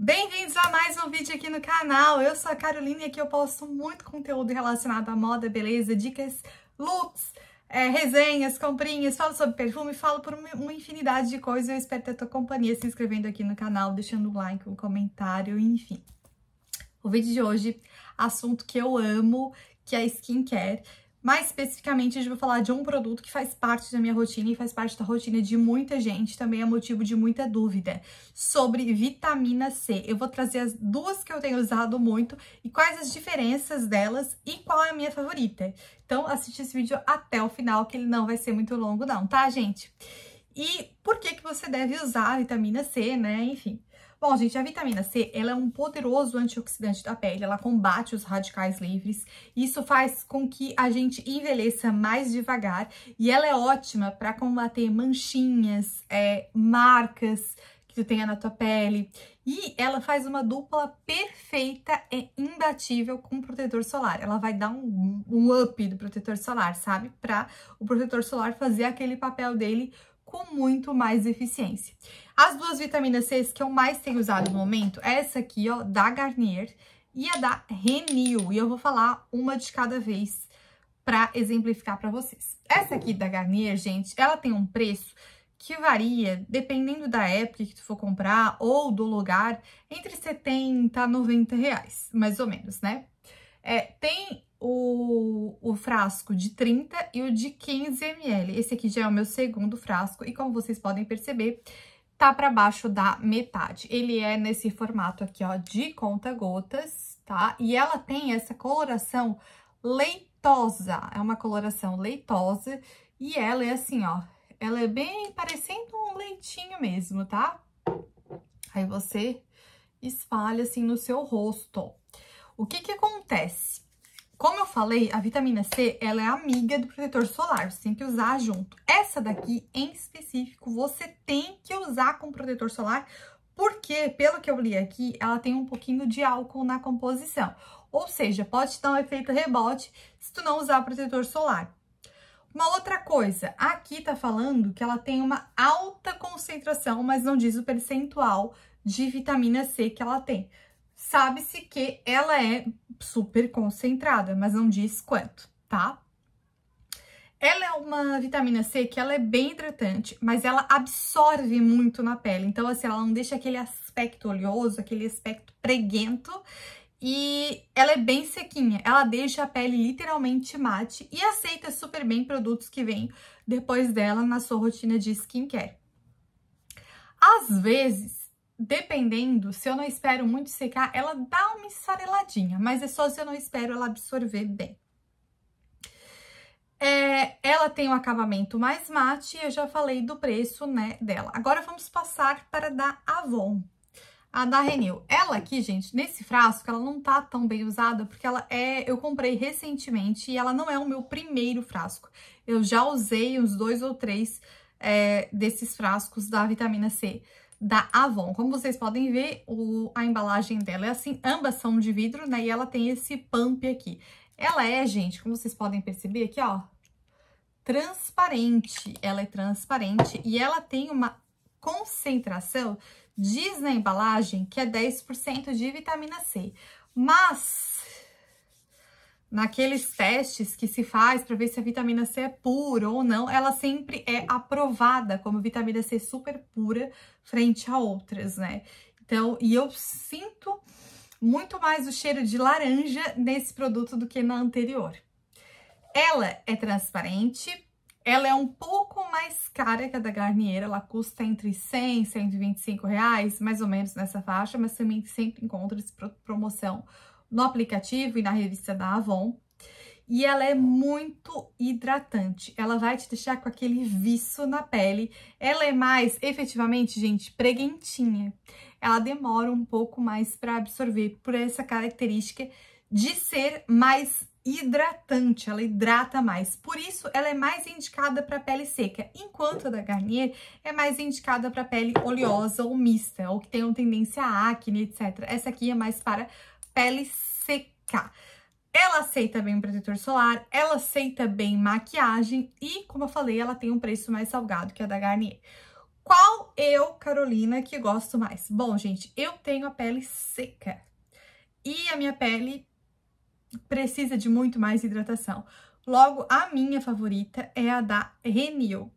Bem-vindos a mais um vídeo aqui no canal. Eu sou a Carolina e aqui eu posto muito conteúdo relacionado à moda, beleza, dicas, looks, é, resenhas, comprinhas, falo sobre perfume, falo por uma infinidade de coisas. Eu espero ter a tua companhia se inscrevendo aqui no canal, deixando um like, um comentário, enfim. O vídeo de hoje, assunto que eu amo, que é skincare. Mais especificamente, eu vou falar de um produto que faz parte da minha rotina e faz parte da rotina de muita gente, também é motivo de muita dúvida, sobre vitamina C. Eu vou trazer as duas que eu tenho usado muito e quais as diferenças delas e qual é a minha favorita. Então, assiste esse vídeo até o final, que ele não vai ser muito longo não, tá, gente? E por que que você deve usar a vitamina C, né? Enfim, Bom, gente, a vitamina C, ela é um poderoso antioxidante da pele, ela combate os radicais livres, isso faz com que a gente envelheça mais devagar e ela é ótima para combater manchinhas, é, marcas que tu tenha na tua pele e ela faz uma dupla perfeita e é imbatível com o protetor solar. Ela vai dar um, um up do protetor solar, sabe? Para o protetor solar fazer aquele papel dele com muito mais eficiência. As duas vitaminas C que eu mais tenho usado no momento, é essa aqui, ó, da Garnier e a da Renew. E eu vou falar uma de cada vez para exemplificar para vocês. Essa aqui da Garnier, gente, ela tem um preço que varia, dependendo da época que tu for comprar ou do lugar, entre 70 a 90 reais, mais ou menos, né? É, tem o, o frasco de 30 e o de 15 ml. Esse aqui já é o meu segundo frasco e como vocês podem perceber, tá para baixo da metade. Ele é nesse formato aqui, ó, de conta-gotas, tá? E ela tem essa coloração leitosa, é uma coloração leitosa, e ela é assim, ó, ela é bem parecendo um leitinho mesmo, tá? Aí você espalha assim no seu rosto. O que que acontece? Como eu falei, a vitamina C, ela é amiga do protetor solar, você tem que usar junto. Essa daqui, em específico, você tem que usar com protetor solar, porque, pelo que eu li aqui, ela tem um pouquinho de álcool na composição. Ou seja, pode te dar um efeito rebote se tu não usar protetor solar. Uma outra coisa, aqui tá falando que ela tem uma alta concentração, mas não diz o percentual de vitamina C que ela tem sabe-se que ela é super concentrada, mas não diz quanto, tá? Ela é uma vitamina C que ela é bem hidratante, mas ela absorve muito na pele. Então, assim, ela não deixa aquele aspecto oleoso, aquele aspecto preguento. E ela é bem sequinha, ela deixa a pele literalmente mate e aceita super bem produtos que vêm depois dela na sua rotina de skincare. Às vezes, dependendo, se eu não espero muito secar, ela dá uma esfareladinha, mas é só se eu não espero ela absorver bem. É, ela tem um acabamento mais mate, eu já falei do preço né, dela. Agora vamos passar para a da Avon, a da Renew. Ela aqui, gente, nesse frasco, ela não tá tão bem usada, porque ela é, eu comprei recentemente e ela não é o meu primeiro frasco. Eu já usei uns dois ou três é, desses frascos da vitamina C da Avon. Como vocês podem ver, o, a embalagem dela é assim, ambas são de vidro, né? E ela tem esse pump aqui. Ela é, gente, como vocês podem perceber aqui, ó, transparente. Ela é transparente e ela tem uma concentração, diz na embalagem, que é 10% de vitamina C. Mas naqueles testes que se faz para ver se a vitamina C é pura ou não, ela sempre é aprovada como vitamina C super pura frente a outras, né? Então, e eu sinto muito mais o cheiro de laranja nesse produto do que na anterior. Ela é transparente, ela é um pouco mais cara que a da Garnier, ela custa entre 100 e 125 reais, mais ou menos nessa faixa, mas também sempre encontra esse promoção no aplicativo e na revista da Avon. E ela é muito hidratante, ela vai te deixar com aquele viço na pele. Ela é mais, efetivamente, gente, preguentinha. Ela demora um pouco mais para absorver, por essa característica de ser mais hidratante, ela hidrata mais. Por isso, ela é mais indicada para pele seca, enquanto a da Garnier é mais indicada para pele oleosa ou mista, ou que tenham tendência a acne, etc. Essa aqui é mais para pele seca, Ela aceita bem protetor solar, ela aceita bem maquiagem e, como eu falei, ela tem um preço mais salgado que a da Garnier. Qual eu, Carolina, que gosto mais? Bom, gente, eu tenho a pele seca e a minha pele precisa de muito mais hidratação. Logo, a minha favorita é a da Renew.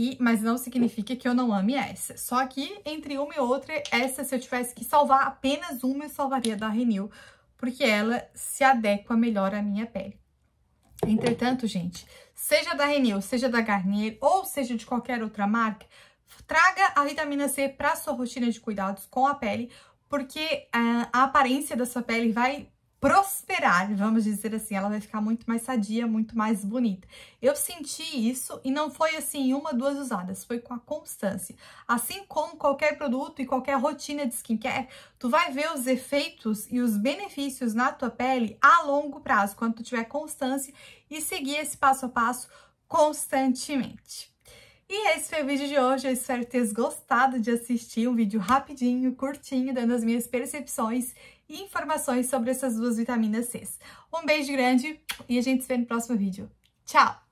E, mas não significa que eu não ame essa. Só que entre uma e outra, essa se eu tivesse que salvar apenas uma, eu salvaria da Renew, porque ela se adequa melhor à minha pele. Entretanto, gente, seja da Renew, seja da Garnier ou seja de qualquer outra marca, traga a vitamina C para sua rotina de cuidados com a pele, porque ah, a aparência da sua pele vai prosperar, vamos dizer assim, ela vai ficar muito mais sadia, muito mais bonita. Eu senti isso e não foi assim uma, duas usadas, foi com a constância. Assim como qualquer produto e qualquer rotina de skincare, tu vai ver os efeitos e os benefícios na tua pele a longo prazo, quando tu tiver constância e seguir esse passo a passo constantemente. E esse foi o vídeo de hoje, eu espero que tenhas gostado de assistir um vídeo rapidinho, curtinho, dando as minhas percepções e informações sobre essas duas vitaminas C. Um beijo grande e a gente se vê no próximo vídeo. Tchau!